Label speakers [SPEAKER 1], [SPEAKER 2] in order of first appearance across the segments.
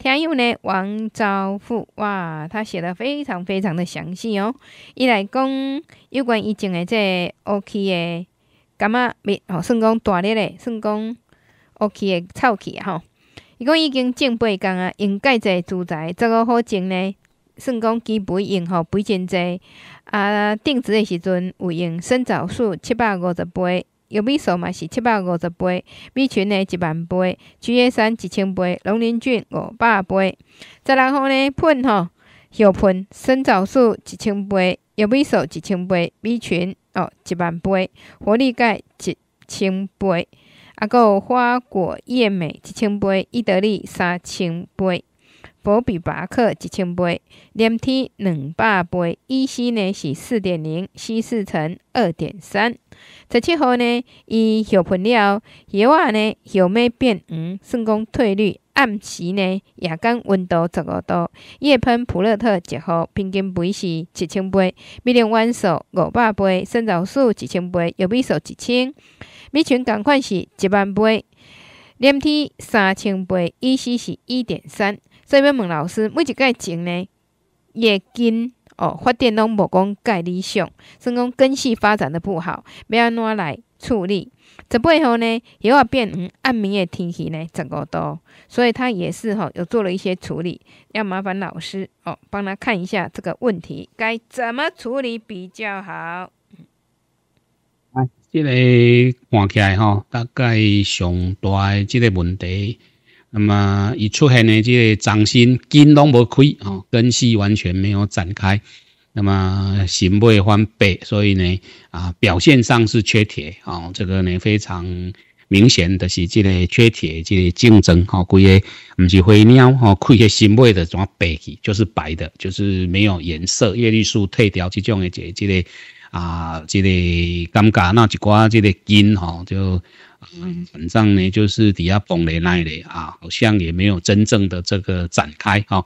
[SPEAKER 1] 听友呢，王昭富哇，他写的非常非常的详细哦。伊来讲有关疫情的这 O K 诶，感觉未哦，算讲大热的，算讲 O K 诶，臭气吼。伊讲已经种八工啊，用改制住宅，这个好种呢，算讲基本用吼，肥真济啊。定植的时阵有用生长数七百五十八。玉米素嘛是七百五十杯，米群呢一万杯，G A 三一千杯，龙鳞菌五百杯。十六号呢喷吼，叶喷生长素一千杯，玉米素一千杯，米群哦一万杯，活力钙一千杯，啊，有花果叶美一千杯，意大利三千杯。博比巴克一千八，粘体两百八，意思呢是四点零，乙四乘二点三。十七号呢，伊叶喷了，叶啊呢叶脉变黄，算讲褪绿。暗时呢，夜间温度十五度。夜喷普勒特一号，平均肥是七千八，米林湾素五百八，生长素一千八，玉米素一千，米群共款是一万八，粘体三千八，意思是一点三。所以要问老师，每一届情呢，月经哦，发展拢无讲介理想，算讲根系发展的不好，要安怎来处理？十背后呢，又有变暗暝的天气呢，十五度，所以他也是吼，有做了一些处理，要麻烦老师哦，帮他看一下这个问题该怎么处理比较好。
[SPEAKER 2] 啊，这个看起来吼，大概上大的这个问题。那么，伊出现的即个掌心筋拢无开哦，根系完全没有展开。那么，新叶反白，所以呢，啊，表现上是缺铁哦。这个呢，非常明显的是即个缺铁即个竞争哈，规个唔是灰鸟哦，开个新叶的怎白起，就是白的，就是没有颜色，叶绿素退掉，即种的即即个啊，即个感觉，那一寡即个筋哦就。嗯，反正呢，就是底下崩的那一类啊，好像也没有真正的这个展开哈。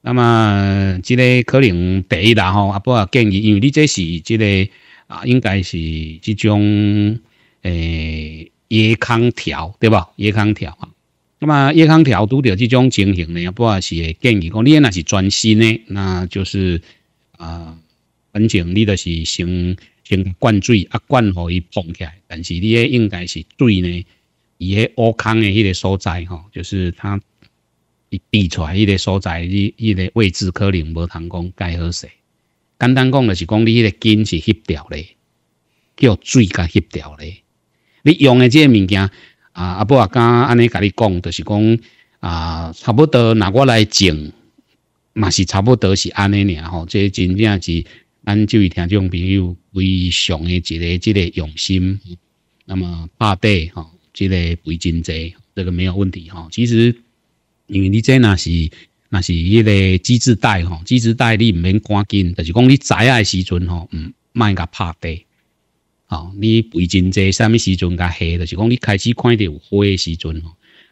[SPEAKER 2] 那么，这个可能第一啦哈，阿波啊建议，因为你这是这个啊，应该是这种诶椰康条对吧？椰康条啊，那么椰康条拄着这种情形呢，阿波啊是建议讲，你那是专心的，那就是啊，反正你就是先。先灌水，啊灌好伊膨起来，但是你迄应该是水呢，伊喺凹坑的迄个所在吼，就是它，滴出来迄个所在，你，伊个位置可能无通讲介好势。简单讲就是讲，你迄个根是吸掉的，叫水甲吸掉的。你用的这个物件，啊，阿伯阿刚安尼甲你讲，就是讲，啊，差不多拿过来种。嘛是差不多是安尼尔吼，这真正是。咱就以听众朋友非常诶一个，一个用心，那么拍地吼，这个不真济，这个没有问题吼。其实，因为你这那是那是一个积滞带吼，机制带你唔免赶紧，就是讲你摘诶时阵吼，嗯，慢甲拍地，吼，你不真济，啥物时阵甲黑？就是讲你开始看到有花诶时阵，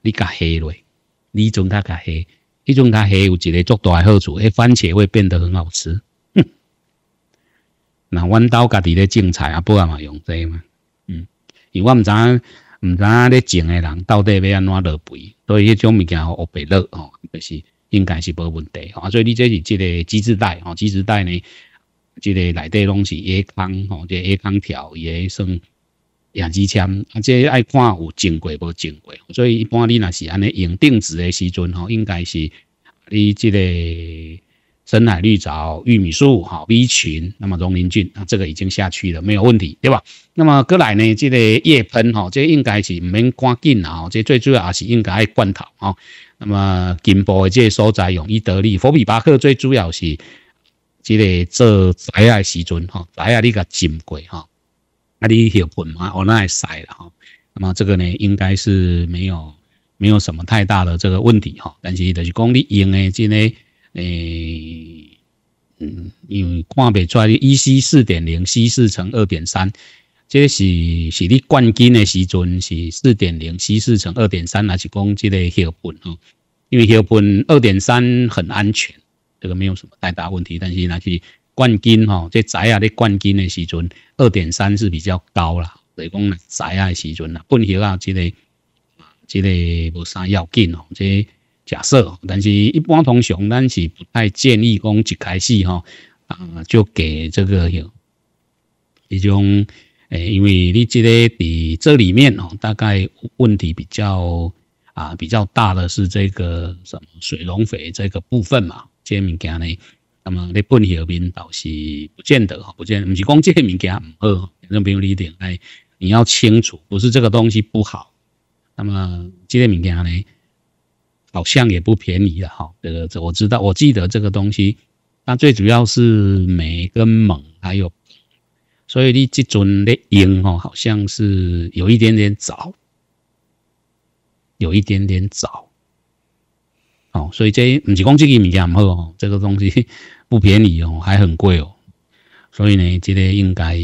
[SPEAKER 2] 你甲下落，你阵甲甲黑，迄阵甲下有一个足大好处，迄番茄会变得很好吃。那阮兜家己咧种菜啊，不也嘛用这嘛？嗯，因为我们知影，唔知影咧种诶人到底要安怎落肥，所以迄种物件我袂落吼，就是应该是无问题吼、啊。所以你即是即个基质袋吼，基质袋呢，即个内底拢是叶糠吼，即叶糠条也算养基签，啊，即爱看有种过无种过，所以一般你若是安尼用定植诶时阵吼，应该是你即个。深海绿藻、玉米素、哈微群，那么溶磷菌啊，这个已经下去了，没有问题，对吧？那么过奶呢，这个叶喷哈，这应该是唔免赶紧啊，这最主要也是应该爱灌头啊。那么根部的这所在容易得利、佛比巴克最主要是，这个做栽爱时阵哈，栽啊你个浸过哈，啊你叶喷嘛，我那会晒了哈。那么这个呢，应该是没有没有什么太大的这个问题哈，但是就是讲你用的这个。诶，嗯，因为看不出来，EC 四点零，C 四乘二点三，这是是你冠军的时阵是四点零，C 四乘二点三，还是讲这个血本哦，因为血本二点三很安全，这个没有什么太大问题。但是那是冠军哦，这仔啊你冠军的时阵，二点三是比较高啦，所以讲仔啊的时阵啦，炖肉啊这个，这个无啥要紧哦，这。假设，但是一般通常，咱是不太建议讲一开始哈，啊，就给这个有一种，诶，因为你这个比这里面哦，大概问题比较啊，比较大的是这个什么水溶肥这个部分嘛，这物件呢，那么你喷后面倒是不见得哈，不见，不是讲这个物件唔好，反正比如你定你要清楚，不是这个东西不好，那么这个物件呢？好像也不便宜了哈。个这我知道，我记得这个东西。那最主要是镁跟锰，还有，所以你这尊的鹰哦，好像是有一点点早，有一点点早。哦，所以这不是讲这个物件唔好哦，这个东西 不便宜哦，还很贵哦。所以呢，这个应该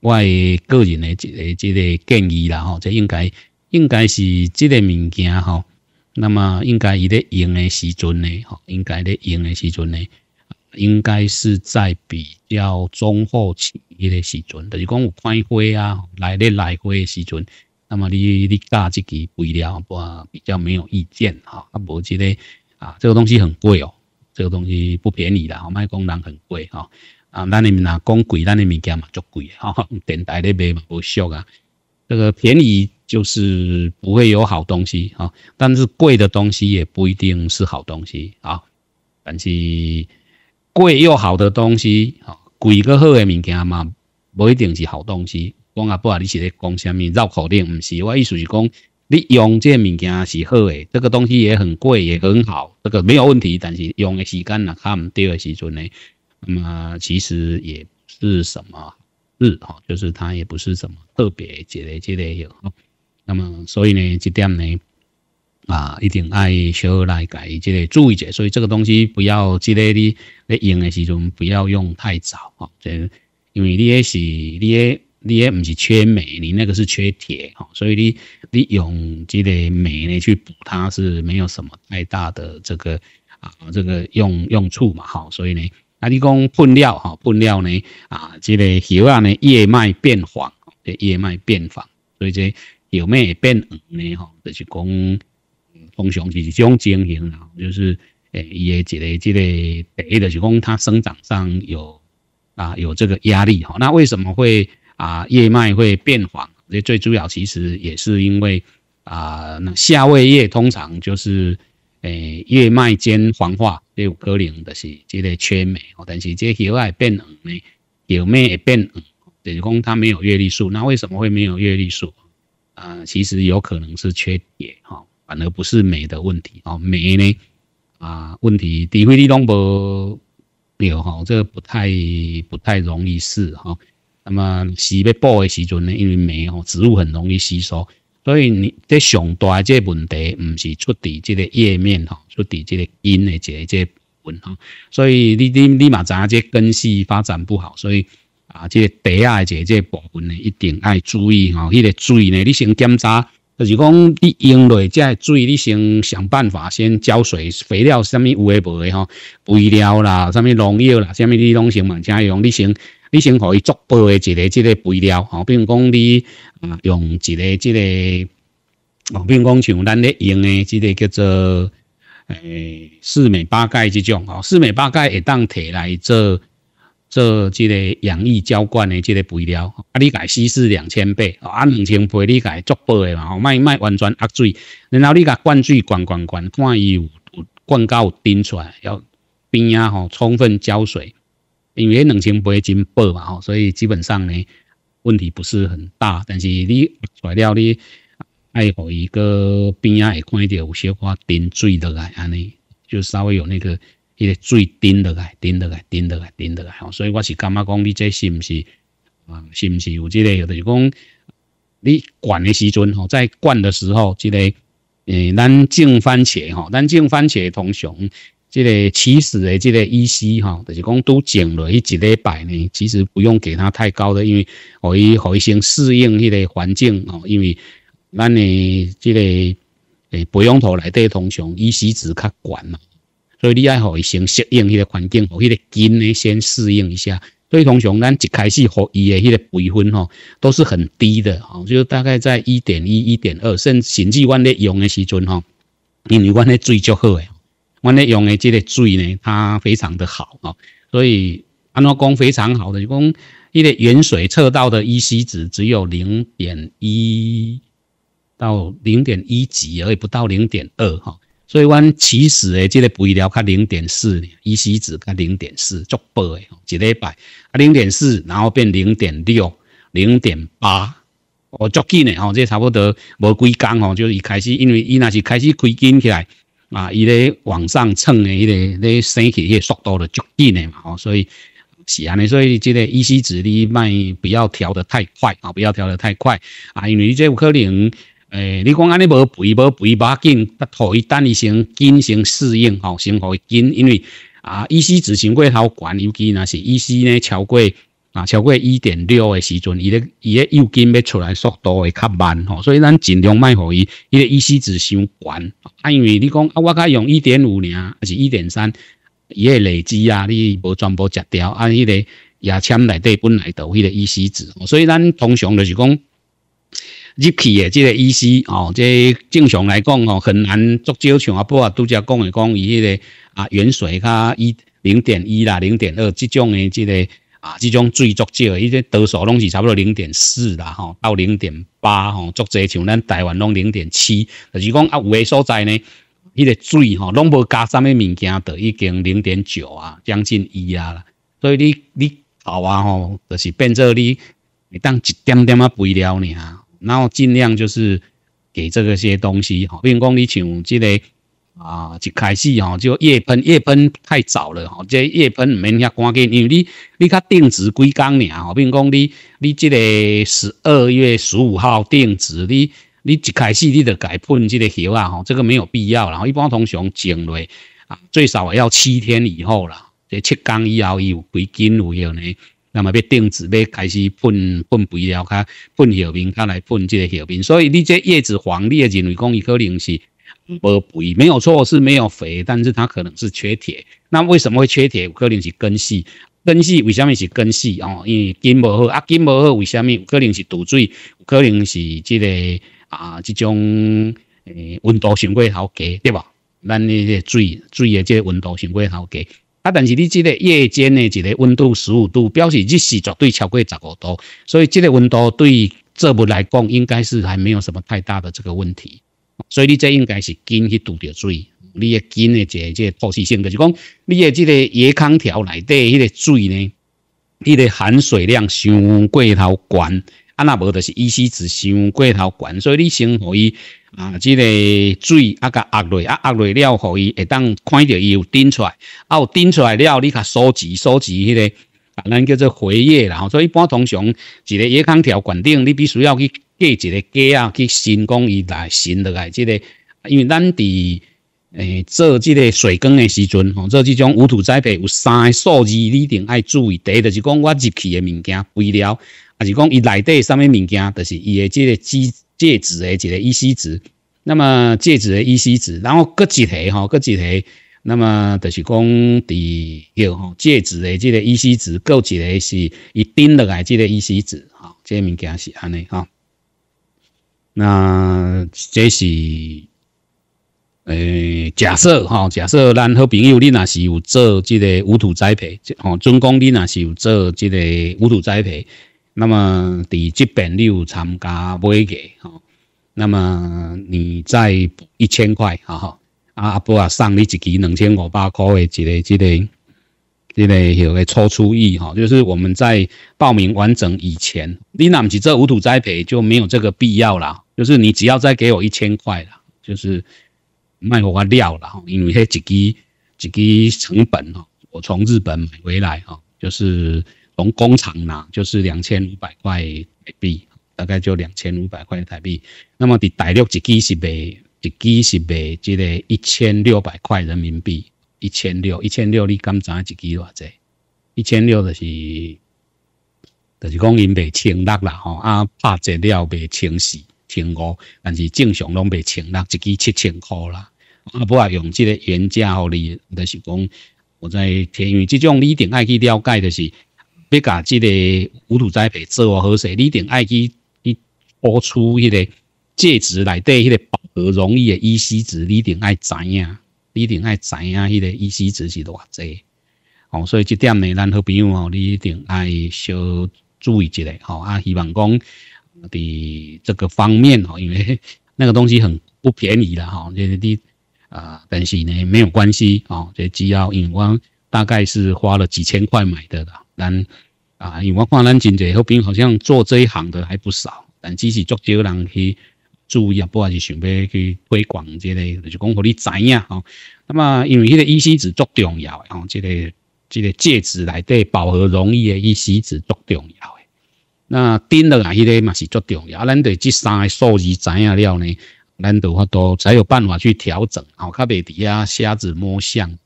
[SPEAKER 2] 我个人的这个这个建议啦哈，这应该应该是这个物件哈。那么应该伊咧用的时阵呢，吼，应该咧用的时阵呢，应该是在比较中后期迄的时阵，就是讲有开花啊，来咧来花的时阵，那么你你加即支肥料，我比较没有意见哈，啊，无即个啊，这个东西很贵哦，这个东西不便宜啦，卖工人很贵哈，啊，那你们呐讲贵，那物件嘛足贵的哈，电台的卖嘛无俗啊，这个便宜。就是不会有好东西啊，但是贵的东西也不一定是好东西啊。但是贵又好的东西啊，贵个好的物件嘛，不一定是好东西。讲阿布啊，你是在讲什么绕口令？唔是，我意思是讲你用这物件是好的，这个东西也很贵，也很好，这个没有问题。但是用的时间啊，看唔对的时阵呢，那么其实也不是什么是哈，就是它也不是什么特别这类这类有。那么，所以呢，这点呢，啊，一定爱小来改，这个注意者。所以这个东西不要，这个你你用的时候不要用太早哈。这因为你也是你也你也不是缺镁，你那个是缺铁哈。所以你你用这个镁呢去补它是没有什么太大的这个啊，这个用用处嘛哈。所以呢，那你讲喷料哈，喷料呢啊，这个叶啊呢叶脉变黄，叶脉变黄，所以这。有咩变黄呢？吼，就是讲，通常是一种情形啦，就是诶，伊诶一个即个底，就是讲它生长上有啊有这个压力吼。那为什么会啊叶脉会变黄？这最主要其实也是因为啊，那下位叶通常就是诶叶脉间黄化，有可能的是即个缺镁吼。但是即叶脉变黄呢，有咩变黄？就是讲它没有叶绿素。那为什么会没有叶绿素？呃，其实有可能是缺铁哈，反而不是镁的问题哦。镁呢，啊，问题，低菲利东不六哈，这个不太不太容易试哈。那么，吸被爆的时阵呢，因为镁哦，植物很容易吸收，所以你这上大这问题，唔是出在即个叶面哈，出在即个根的这这问题，所以你你你马咋这根系发展不好，所以。啊，这个茶啊，即个这个部分呢，一定爱注意吼。迄个水呢，你先检查。就是讲，你用落即个水，你先想办法先浇水、肥料，什么有诶无诶吼？肥料啦，什么农药啦，什么你拢先问请下，用你先，你先可以作的一个即个肥料。吼，比如讲你啊，用一个即个，哦，比如讲像咱咧用的即个叫做诶四美八盖即种吼，四美八盖会当摕来做。做即个养育浇灌的即个肥料，啊，你家稀释两千倍，啊，两千倍你家足够的嘛，吼，卖卖完全压水，然后你甲灌水灌灌灌，看伊有灌到有顶出来，要边啊吼充分浇水，因为两千倍真薄嘛吼，所以基本上呢问题不是很大，但是你材料你爱互伊个边啊会看到有小可顶水的来安尼，就稍微有那个。那个水顶落来，顶落来，顶落来，顶落来，吼！所以我是感觉讲，你这是不是啊？是不是有这个？就是讲，你灌的时阵吼，在灌的时候，这个诶，咱种番茄哈，咱种番茄通常，这个其实诶，这个意思哈，就是讲都种了一礼拜呢，其实不用给它太高的，因为可以可以先适应迄个环境哦。因为咱的这个诶，培养土内底通常 EC 值较悬嘛。所以你爱，让伊先适应迄个环境，让迄个筋呢先适应一下。所以通常咱一开始，让伊的迄个培分吼，都是很低的哈，就大概在一点一、一点二，甚至甚至，阮咧用的时阵吼，因为阮咧水足好诶，阮咧用的这个水呢，它非常的好啊。所以安怎讲非常好的讲伊个原水测到的 E.C 值只有零点一到零点一级，而已，不到零点二哈。所以，阮起始诶，这个肥料较零点四，EC 值较零点四，足薄诶，一礼拜啊，零点四，然后变零点六、零点八，哦足紧诶，吼，这差不多无几工吼，就是开始，因为伊若是开始推紧起来啊，伊咧往上蹭诶，伊咧咧升起个速度就足紧诶嘛，吼，所以是安尼，所以这个 EC 值你卖不要调得太快啊，不要调得太快啊，因为伊这有可能。诶，你讲安尼无肥无肥，八紧，得互伊等伊先进行适应吼，先互伊紧，因为啊，E C 值先过头悬，尤其若是 E C 呢超过啊超过一点六的时阵，伊咧伊咧右筋要出来，速度会较慢吼，所以咱尽量卖互伊，伊个 E C 值先悬，啊因为你讲啊，我甲用一点五尔，还是一点三，伊个累积啊，你无全部食掉，啊伊个牙签内底本来都有个 E C 值，所以咱通常就是讲。入去的即个意思哦，即正常来讲哦，很难足少像阿波都只讲的讲伊迄个啊，原水卡一零点一啦，零点二即种的即个啊，即种最足少，伊这多数拢是差不多零点四啦，吼到零点八吼，足侪像咱台湾拢零点七。就是讲啊，有的所在呢，迄个水吼拢无加啥物物件，都已经零点九啊，将近一啊。啦。所以你你考啊吼，就是变做你会当一点点啊肥料尔然后尽量就是给这个些东西，哈，比如讲你像这个啊，一开始哈就夜喷夜喷太早了，哈，这夜喷唔免遐赶紧，因为你你看定植几工尔，哈，比如讲你你这个十二月十五号定植，你你一开始你就改喷这个药啊，哈，这个没有必要。然后一般通常种落啊，最少也要七天以后啦，这七工以后有几斤会有呢？那么要定植，要开始喷喷肥料，卡喷叶面，卡来喷这个叶面。所以你这叶子黄，你也认为讲，伊可能是无肥，没有错，是没有肥，但是它可能是缺铁。那为什么会缺铁？可能是根系，根系为什么是根系哦？因为根不好，啊根不好，为什么？可能是毒水，可能是这个啊这种诶温度上过头低，对吧？那你注水水意，诶，这温度上过头低。啊！但是你这个夜间的这个温度十五度，表示日时绝对超过十五度，所以这个温度对作物来讲，应该是还没有什么太大的这个问题。所以你这应该是根去堵着水，你的根的这这透气性，就是讲你的这个椰康条内底那个水呢，那个含水量相过头高。啊，那无就是伊稀只想过头悬，所以你先互伊啊，即个水啊，甲压落啊，压落了，互伊会当看着伊有顶出来，啊，有顶出来了，你甲收集收集迄个，啊，咱叫做回液啦吼。所以一般通常一个叶康条管顶，你必须要去架一个架啊，去伸，讲伊来伸落来，即个因为咱伫。诶，做即个水耕的时阵，吼，做即种无土栽培有三个数字你一定爱注意。第一就是讲我入去的物件肥料，啊，是讲伊内底啥物物件，就是伊的即个介介质的即个 E C 值。那么介质的 E C 值，然后搁一个吼，搁一个，那么就是讲伫有吼介质的即个 E C 值够一个，是伊顶落来即个 E C 值，吼，这物件是安尼吼。那这是。诶，假设哈，假设咱好朋友你那是有做即个无土栽培，吼，准公你那是有做即个无土栽培，那么伫这边有参加买个哈，那么你再一千块，哈，啊阿伯啊送你一记两千五百块的一个这个这个有个抽出意，哈，就是我们在报名完整以前，你那不是做无土栽培就没有这个必要啦，就是你只要再给我一千块啦，就是。卖我料了吼，因为迄一支一支成本吼，我从日本买回来吼，就是从工厂拿，就是两千五百块台币，大概就两千五百块台币。那么伫大陆一支是卖一支是卖即个一千六百块人民币，一千六一千六你敢影一支偌济？一千六就是就是讲因未清啦吼，啊拍折了未清洗、清五，但是正常拢未清六一支七千块啦。啊，不啊，用即个原价互你，就是讲，我在田雨即种，你一定爱去了解，就是别甲即个无土栽培做好势，你一定爱去去凹出迄个介质内底迄个饱和容易的 EC 值，你一定爱知影，你一定爱知影迄个 EC 值是偌济，哦，所以这点呢，咱好朋友吼，你一定爱小注意一下，吼，啊，希望讲的这个方面哦，因为那个东西很不便宜啦，吼、就是你。啊，但是呢，没有关系哦。这只要，因为我大概是花了几千块买的啦。但啊，因为我看咱真侪后边好像做这一行的还不少，但只是足少人去注意啊，不还是想要去推广这类，就是讲互你知呀。哦，那么因为迄个依稀子足重要哦，这个这个介质来对饱和溶液诶依稀子足重要诶。那丁落来迄个嘛是足重要，啊，咱对这三个数字知影了呢。难度话多，才有办法去调整，哦，卡袂底啊，瞎子摸象，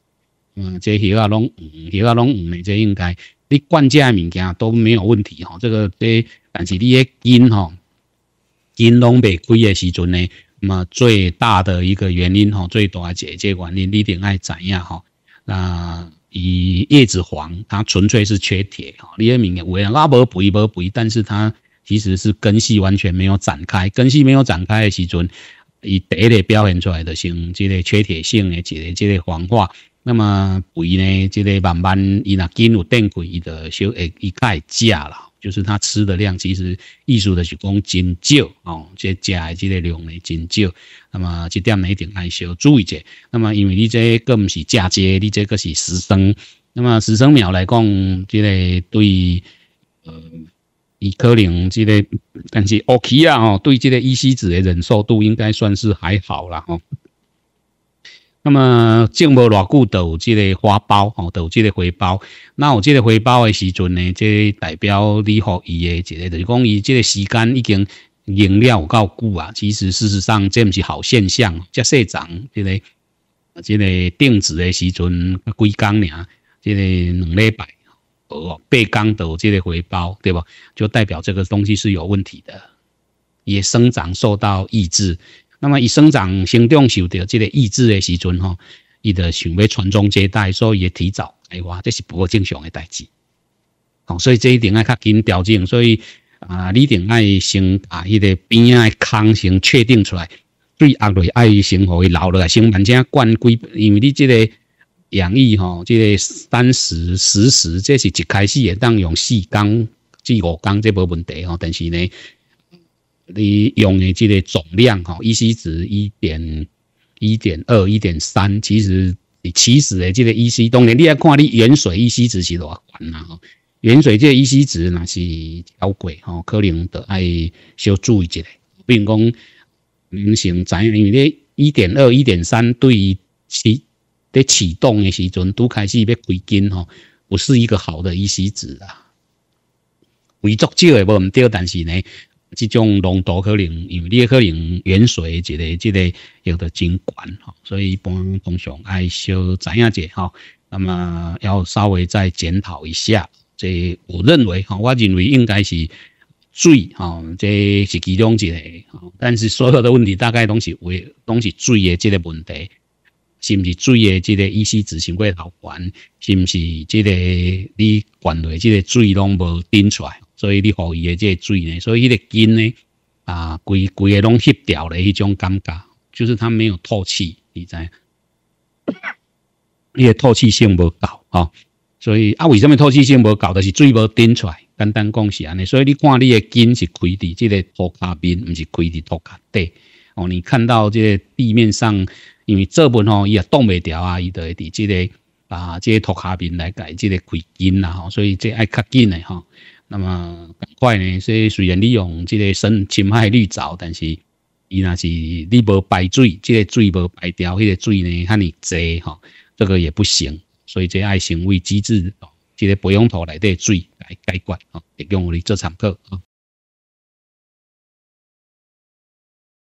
[SPEAKER 2] 嗯，这些啊拢叶啊拢唔这应该你关键物件都没有问题，吼，这个这，但是你个根，哦，根拢袂贵的时阵呢，那么最大的一个原因，吼，最大就是这款你你点爱怎样，哈，那以叶子黄，它纯粹是缺铁，吼，你二名维拉补补一补一，但是它其实是根系完全没有展开，根系没有展开的时阵。伊第一个表现出来的像即个缺铁性诶，一个即个黄化。那么肥呢，即个慢慢伊若筋有定轨，伊小会伊甲钙食啦。就是它吃的量，其实意思的是讲真少哦，即的即个量呢真少。那么即点呢一定要小注意者。那么因为你即个不毋是嫁接，你即个是实生。那么实生苗来讲，即个对，呃可能即个，但是乌 k i 吼对即个伊西子的忍受度应该算是还好啦吼。那么种无偌久，有即个花苞吼，哦，有即个花苞，那有即个花苞的时阵呢，即代表你互伊的一个，就是讲伊即个时间已经用了够久啊。其实事实上这毋是好现象，即细长即个即个定植的时阵，几工尔，即个两礼拜。哦，被刚的这类回报，对吧？就代表这个东西是有问题的，也生长受到抑制。那么，以生长生长受到这个抑制的时阵，吼，伊就想要传宗接代，所以提早哎哇，这是不正常的志。情。所以，这一定爱较紧调整。所以啊，你一定爱先啊，迄个边仔的空先确定出来，对压力爱先何留老来，先慢些灌规，因为你这个。养育哈，即个三十、十十，这是一开始也当用四缸、至五缸，这无问题哈。但是呢，你用诶即个总量哈一 c 值一点、一点二、一点三，其实其实诶，即个 EC 当然你要看你原水 EC 值是偌悬啦。原水即个 EC 值那是较贵哦，可能得爱小注意一下，比如讲明成怎因为一点二、一点三对于其在启动的时阵都开始要规紧吼，不是一个好的一些子啊。微足酒的无唔对，但是呢，这种浓度可能，因为你也可能盐水之个之个有的真高吼，所以一般通常爱少知影者吼。那么要稍微再检讨一下，这我认为哈，我认为应该是水哈，这是其中一个。但是所有的问题大概都是为都是水的这个问题。是毋是水诶？即个意思执行过老管，是毋是即个你灌落？即个水拢无顶出来，所以你互伊诶即个水呢？所以迄个筋呢？啊，规规个拢吸掉咧，迄种感觉就是它没有透气，你知？伊个透气性无够啊！所以啊，为虾米透气性无够？就是水无顶出来，简单讲是安尼。所以你看你的筋是开伫即个土骹边，毋是开伫土卡底。哦，你看到即个地面上？因为做文吼，伊也挡袂掉啊，伊就会伫即个啊，即个土下面来解即个开筋啦吼，所以即爱较紧的吼。那么赶快呢，所以虽然利用即个深深海绿藻，但是伊若是你无排水，即个水无排掉，迄个水呢遐尼济吼，这个也不行。所以即爱行为机制，即个培养土来滴水来解决啊，利用我哋这场课啊。